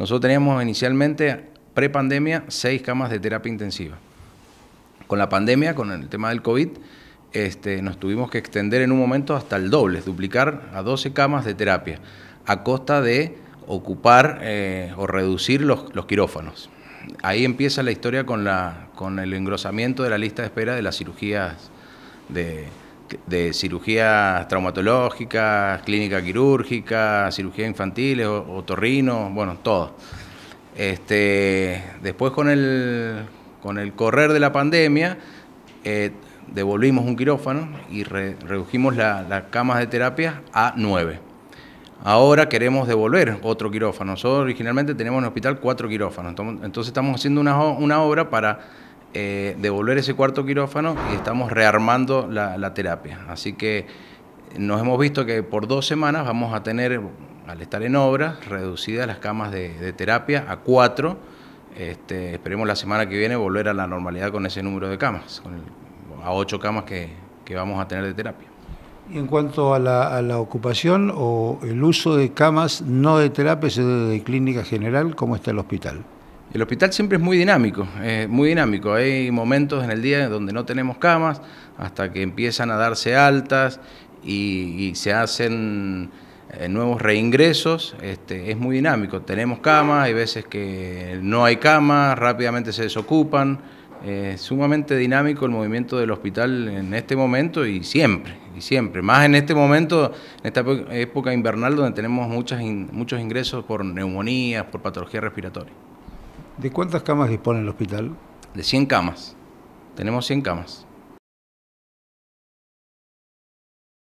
Nosotros teníamos inicialmente, pre-pandemia, seis camas de terapia intensiva. Con la pandemia, con el tema del COVID, este, nos tuvimos que extender en un momento hasta el doble, duplicar a 12 camas de terapia, a costa de ocupar eh, o reducir los, quirófanos. Ahí empieza la historia con, con el engrosamiento de la lista de espera de las cirugías de, de cirugías traumatológicas, clínica quirúrgica, cirugía infantil, otorrino, bueno, todo. Este, después con el, con el correr de la pandemia, eh, devolvimos un quirófano y redujimos las camas de terapia a nueve. Ahora queremos devolver otro quirófano. Nosotros originalmente tenemos en el hospital cuatro quirófanos, entonces estamos haciendo una obra para eh, devolver ese cuarto quirófano y estamos rearmando la, terapia. Así que nos hemos visto que por dos semanas vamos a tener, al estar en obra, reducidas las camas de, terapia a cuatro. Este, esperemos la semana que viene volver a la normalidad con ese número de camas, a ocho camas que, vamos a tener de terapia. Y en cuanto a la, a la, ocupación o el uso de camas no de terapia, sino de clínica general, ¿cómo está el hospital? El hospital siempre es muy dinámico, es eh, muy dinámico. Hay momentos en el día donde no tenemos camas, hasta que empiezan a darse altas y, se hacen eh, nuevos reingresos. Este, es muy dinámico. Tenemos camas, hay veces que no hay camas, rápidamente se desocupan. Eh, es sumamente dinámico el movimiento del hospital en este momento y siempre, y siempre. Más en este momento, en esta época invernal, donde tenemos muchas muchos ingresos por neumonías, por patología respiratoria. ¿De cuántas camas dispone el hospital? De 100 camas. Tenemos 100 camas.